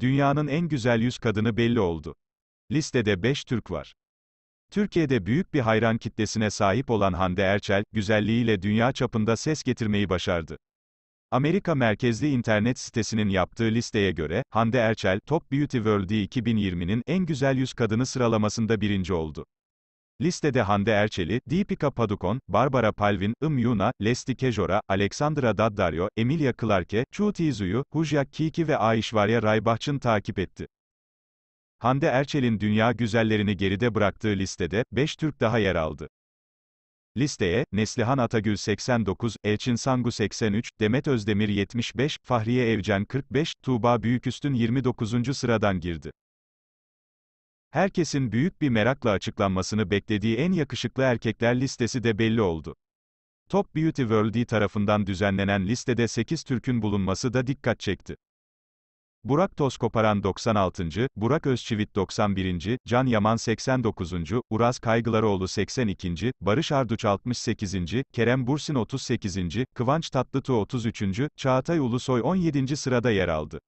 Dünyanın en güzel yüz kadını belli oldu. Listede 5 Türk var. Türkiye'de büyük bir hayran kitlesine sahip olan Hande Erçel, güzelliğiyle dünya çapında ses getirmeyi başardı. Amerika merkezli internet sitesinin yaptığı listeye göre, Hande Erçel, Top Beauty World'i 2020'nin en güzel yüz kadını sıralamasında birinci oldu. Listede Hande Erçeli, Deepika Padukon, Barbara Palvin, Im Yuna, Lesti Kejora, Alexandra Daddario, Emilia Clarke, Chu Tizu'yu, Hujya Kiki ve Aishwarya Rai Bachchan takip etti. Hande Erçel'in dünya güzellerini geride bıraktığı listede, 5 Türk daha yer aldı. Listeye, Neslihan Atagül 89, Elçin Sangu 83, Demet Özdemir 75, Fahriye Evcen 45, Tuğba Büyüküstün 29. sıradan girdi. Herkesin büyük bir merakla açıklanmasını beklediği en yakışıklı erkekler listesi de belli oldu. Top Beauty World'i tarafından düzenlenen listede 8 Türk'ün bulunması da dikkat çekti. Burak Tozkoparan 96. Burak Özçivit 91. Can Yaman 89. Uraz Kaygılaroğlu 82. Barış Arduç 68. Kerem Bursin 38. Kıvanç Tatlıtuğ 33. Çağatay Ulusoy 17. sırada yer aldı.